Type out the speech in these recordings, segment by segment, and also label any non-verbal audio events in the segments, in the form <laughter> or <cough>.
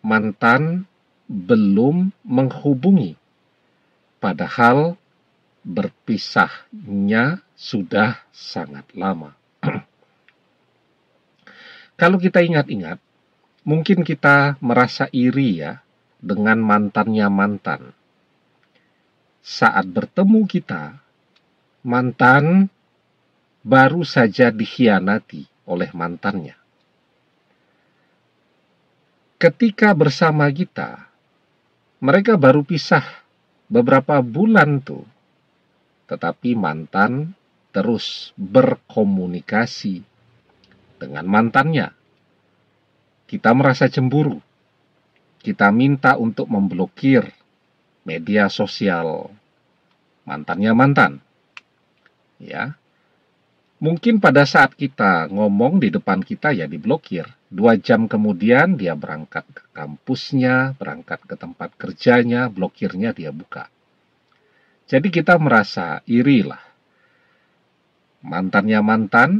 mantan belum menghubungi, padahal berpisahnya sudah sangat lama. <clears throat> Kalau kita ingat-ingat, mungkin kita merasa iri ya dengan mantannya mantan. Saat bertemu kita, mantan baru saja dikhianati oleh mantannya ketika bersama kita, mereka baru pisah beberapa bulan tuh. Tetapi mantan terus berkomunikasi dengan mantannya. Kita merasa cemburu. Kita minta untuk memblokir media sosial mantannya mantan. Ya. Mungkin pada saat kita ngomong di depan kita ya diblokir. Dua jam kemudian dia berangkat ke kampusnya, berangkat ke tempat kerjanya, blokirnya dia buka. Jadi kita merasa iri lah. Mantannya mantan,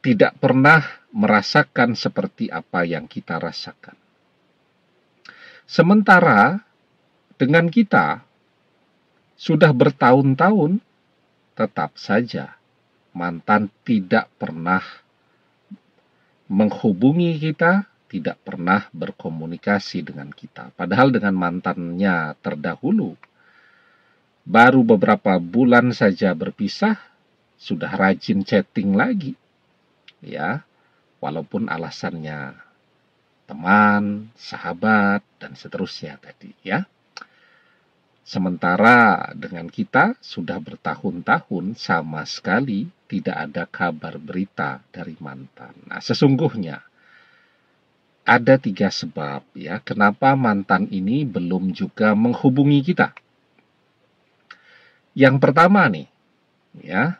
tidak pernah merasakan seperti apa yang kita rasakan. Sementara dengan kita sudah bertahun-tahun tetap saja mantan tidak pernah menghubungi kita, tidak pernah berkomunikasi dengan kita. Padahal dengan mantannya terdahulu, baru beberapa bulan saja berpisah, sudah rajin chatting lagi. Ya, walaupun alasannya teman, sahabat, dan seterusnya tadi ya. Sementara dengan kita sudah bertahun-tahun sama sekali tidak ada kabar berita dari mantan. Nah, sesungguhnya ada tiga sebab ya kenapa mantan ini belum juga menghubungi kita. Yang pertama nih, ya.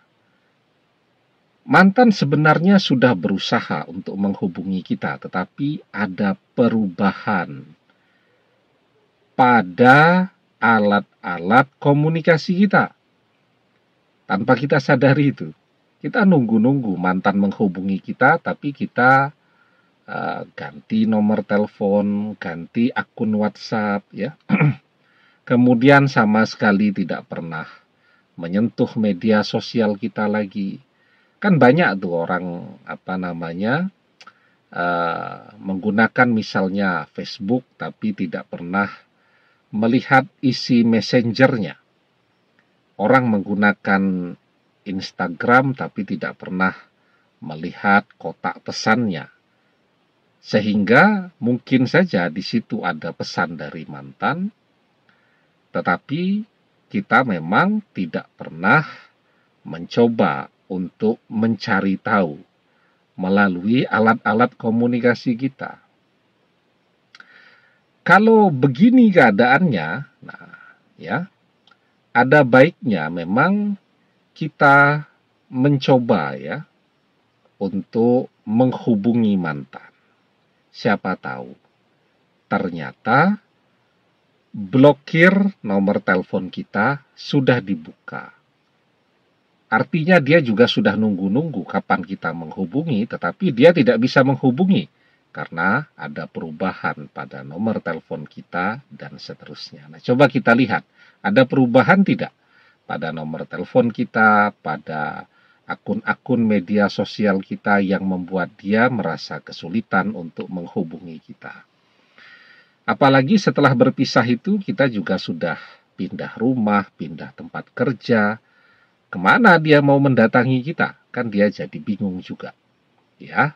Mantan sebenarnya sudah berusaha untuk menghubungi kita, tetapi ada perubahan pada alat-alat komunikasi kita. Tanpa kita sadari itu, kita nunggu-nunggu mantan menghubungi kita, tapi kita uh, ganti nomor telepon, ganti akun WhatsApp, ya. <clears throat> Kemudian sama sekali tidak pernah menyentuh media sosial kita lagi. Kan banyak tuh orang apa namanya uh, menggunakan misalnya Facebook, tapi tidak pernah melihat isi messengernya. Orang menggunakan Instagram tapi tidak pernah melihat kotak pesannya. Sehingga mungkin saja di situ ada pesan dari mantan, tetapi kita memang tidak pernah mencoba untuk mencari tahu melalui alat-alat komunikasi kita. Kalau begini keadaannya, nah ya, ada baiknya memang kita mencoba ya untuk menghubungi mantan. Siapa tahu ternyata blokir nomor telepon kita sudah dibuka. Artinya dia juga sudah nunggu-nunggu kapan kita menghubungi, tetapi dia tidak bisa menghubungi karena ada perubahan pada nomor telepon kita dan seterusnya. Nah, coba kita lihat, ada perubahan tidak pada nomor telepon kita, pada akun-akun media sosial kita yang membuat dia merasa kesulitan untuk menghubungi kita. Apalagi setelah berpisah itu, kita juga sudah pindah rumah, pindah tempat kerja. Kemana dia mau mendatangi kita? Kan dia jadi bingung juga. Ya,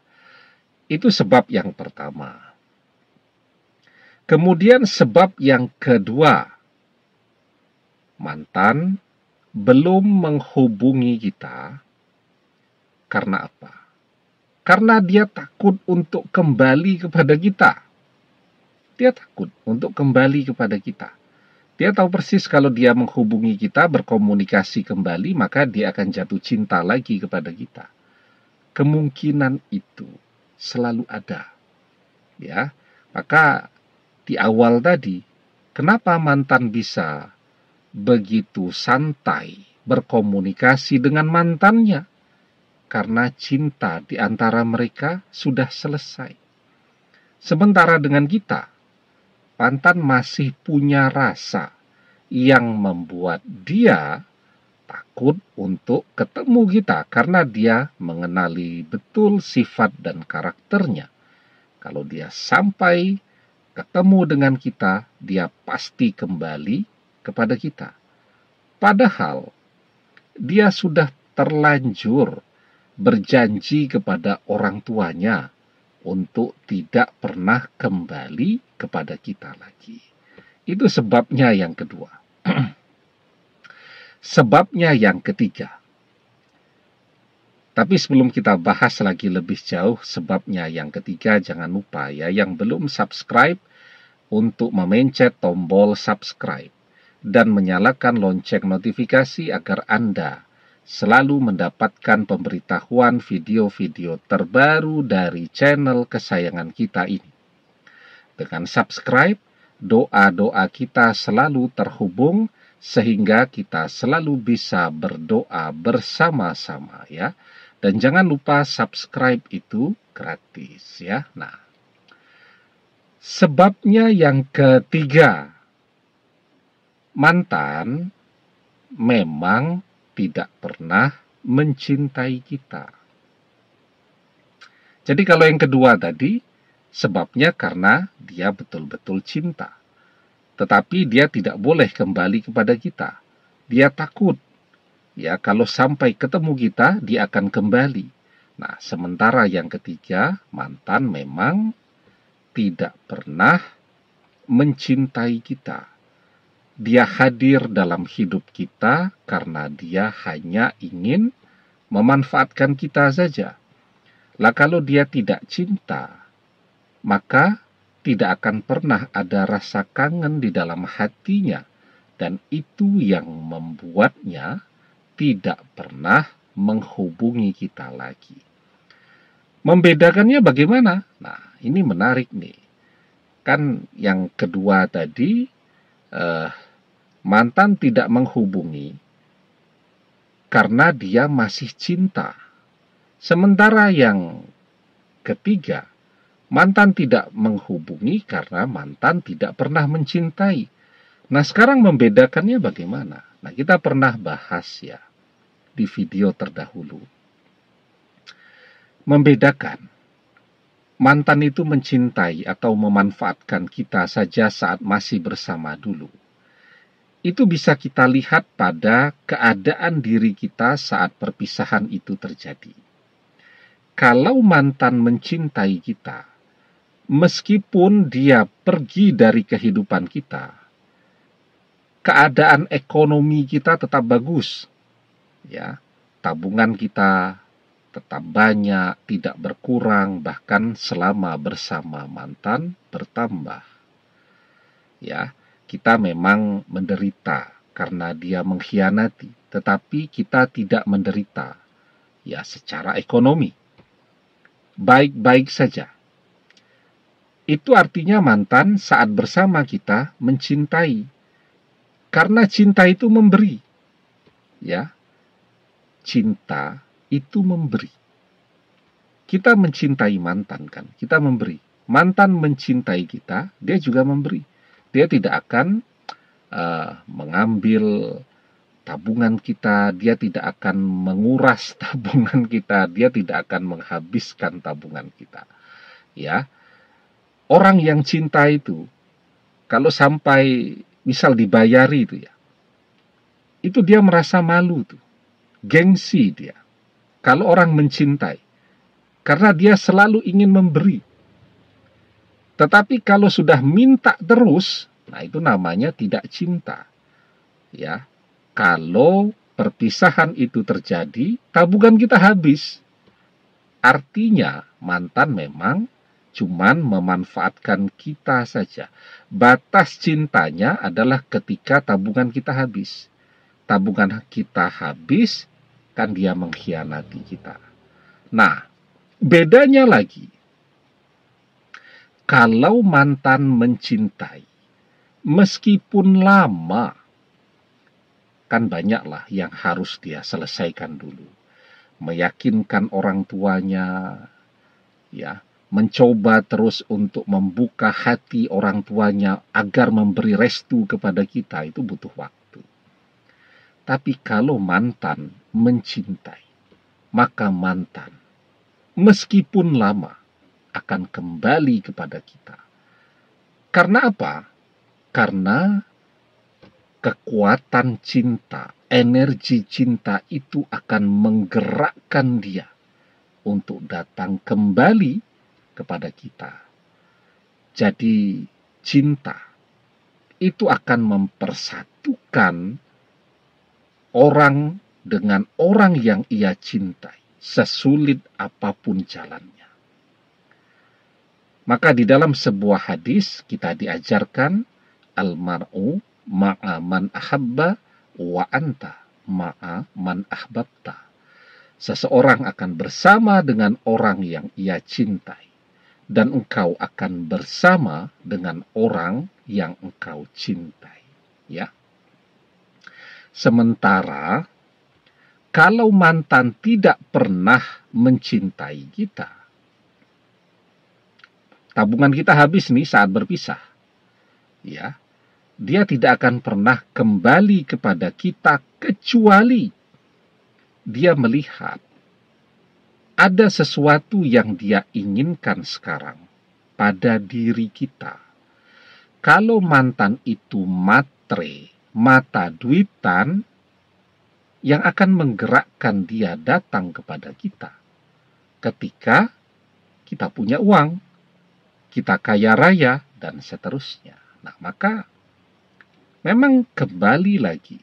itu sebab yang pertama. Kemudian sebab yang kedua, mantan belum menghubungi kita karena apa? Karena dia takut untuk kembali kepada kita. Dia takut untuk kembali kepada kita. Dia tahu persis kalau dia menghubungi kita, berkomunikasi kembali, maka dia akan jatuh cinta lagi kepada kita. Kemungkinan itu selalu ada. Ya. Maka di awal tadi, kenapa mantan bisa begitu santai berkomunikasi dengan mantannya? Karena cinta di antara mereka sudah selesai. Sementara dengan kita, mantan masih punya rasa yang membuat dia takut untuk ketemu kita karena dia mengenali betul sifat dan karakternya. Kalau dia sampai ketemu dengan kita, dia pasti kembali kepada kita. Padahal dia sudah terlanjur berjanji kepada orang tuanya untuk tidak pernah kembali kepada kita lagi. Itu sebabnya yang kedua. <clears throat> sebabnya yang ketiga. Tapi sebelum kita bahas lagi lebih jauh sebabnya yang ketiga, jangan lupa ya yang belum subscribe untuk memencet tombol subscribe dan menyalakan lonceng notifikasi agar Anda selalu mendapatkan pemberitahuan video-video terbaru dari channel kesayangan kita ini. Dengan subscribe, doa-doa kita selalu terhubung sehingga kita selalu bisa berdoa bersama-sama ya. Dan jangan lupa subscribe itu gratis ya. Nah, sebabnya yang ketiga, mantan memang tidak pernah mencintai kita. Jadi kalau yang kedua tadi, sebabnya karena dia betul-betul cinta tetapi dia tidak boleh kembali kepada kita. Dia takut. Ya, kalau sampai ketemu kita, dia akan kembali. Nah, sementara yang ketiga, mantan memang tidak pernah mencintai kita. Dia hadir dalam hidup kita karena dia hanya ingin memanfaatkan kita saja. Lah kalau dia tidak cinta, maka tidak akan pernah ada rasa kangen di dalam hatinya, dan itu yang membuatnya tidak pernah menghubungi kita lagi. Membedakannya bagaimana? Nah, ini menarik nih. Kan yang kedua tadi, eh, mantan tidak menghubungi karena dia masih cinta. Sementara yang ketiga, Mantan tidak menghubungi karena mantan tidak pernah mencintai. Nah, sekarang membedakannya bagaimana? Nah, kita pernah bahas ya di video terdahulu. Membedakan mantan itu mencintai atau memanfaatkan kita saja saat masih bersama dulu. Itu bisa kita lihat pada keadaan diri kita saat perpisahan itu terjadi. Kalau mantan mencintai kita, meskipun dia pergi dari kehidupan kita, keadaan ekonomi kita tetap bagus. Ya, tabungan kita tetap banyak, tidak berkurang, bahkan selama bersama mantan bertambah. Ya, kita memang menderita karena dia mengkhianati, tetapi kita tidak menderita ya secara ekonomi. Baik-baik saja itu artinya mantan saat bersama kita mencintai. Karena cinta itu memberi. Ya. Cinta itu memberi. Kita mencintai mantan kan, kita memberi. Mantan mencintai kita, dia juga memberi. Dia tidak akan uh, mengambil tabungan kita, dia tidak akan menguras <laughs> tabungan kita, dia tidak akan menghabiskan tabungan kita. Ya, orang yang cinta itu kalau sampai misal dibayari itu ya, itu dia merasa malu tuh, gengsi dia. Kalau orang mencintai, karena dia selalu ingin memberi. Tetapi kalau sudah minta terus, nah itu namanya tidak cinta. Ya, kalau perpisahan itu terjadi, tabungan kita habis. Artinya mantan memang cuman memanfaatkan kita saja. Batas cintanya adalah ketika tabungan kita habis. Tabungan kita habis, kan dia mengkhianati kita. Nah, bedanya lagi. Kalau mantan mencintai, meskipun lama, kan banyaklah yang harus dia selesaikan dulu. Meyakinkan orang tuanya, ya mencoba terus untuk membuka hati orang tuanya agar memberi restu kepada kita itu butuh waktu. Tapi kalau mantan mencintai, maka mantan meskipun lama akan kembali kepada kita. Karena apa? Karena kekuatan cinta, energi cinta itu akan menggerakkan dia untuk datang kembali kepada kita. Jadi, cinta itu akan mempersatukan orang dengan orang yang ia cintai, sesulit apapun jalannya. Maka di dalam sebuah hadis kita diajarkan almar'u ma'a man ahabba wa anta ma'a man ahbabta. Seseorang akan bersama dengan orang yang ia cintai dan engkau akan bersama dengan orang yang engkau cintai. Ya. Sementara kalau mantan tidak pernah mencintai kita, tabungan kita habis nih saat berpisah. Ya. Dia tidak akan pernah kembali kepada kita kecuali dia melihat ada sesuatu yang dia inginkan sekarang pada diri kita. Kalau mantan itu matre, mata duitan, yang akan menggerakkan dia datang kepada kita. Ketika kita punya uang, kita kaya raya, dan seterusnya. Nah, maka memang kembali lagi,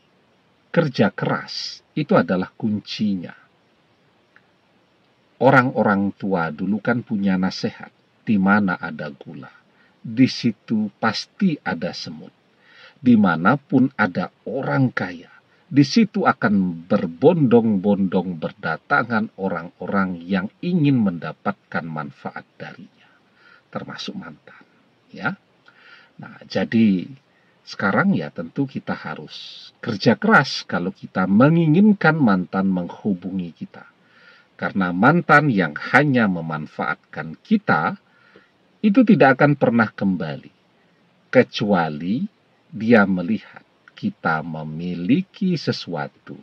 kerja keras itu adalah kuncinya. Orang-orang tua dulu kan punya nasihat, di mana ada gula, di situ pasti ada semut. Di Dimanapun ada orang kaya, di situ akan berbondong-bondong berdatangan orang-orang yang ingin mendapatkan manfaat darinya, termasuk mantan. Ya, nah jadi sekarang ya tentu kita harus kerja keras kalau kita menginginkan mantan menghubungi kita karena mantan yang hanya memanfaatkan kita itu tidak akan pernah kembali, kecuali dia melihat kita memiliki sesuatu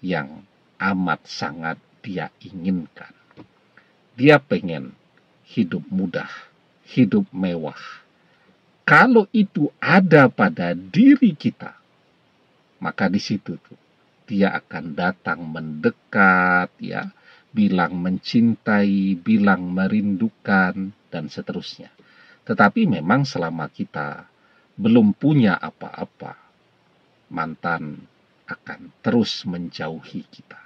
yang amat sangat dia inginkan. Dia pengen hidup mudah, hidup mewah. Kalau itu ada pada diri kita, maka di situ tuh dia akan datang mendekat ya bilang mencintai, bilang merindukan, dan seterusnya. Tetapi memang selama kita belum punya apa-apa, mantan akan terus menjauhi kita.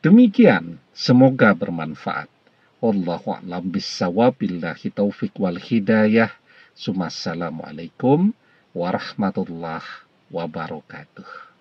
Demikian, semoga bermanfaat. Wallahu a'lam bissawab billahi taufik wal hidayah. Assalamualaikum warahmatullahi wabarakatuh.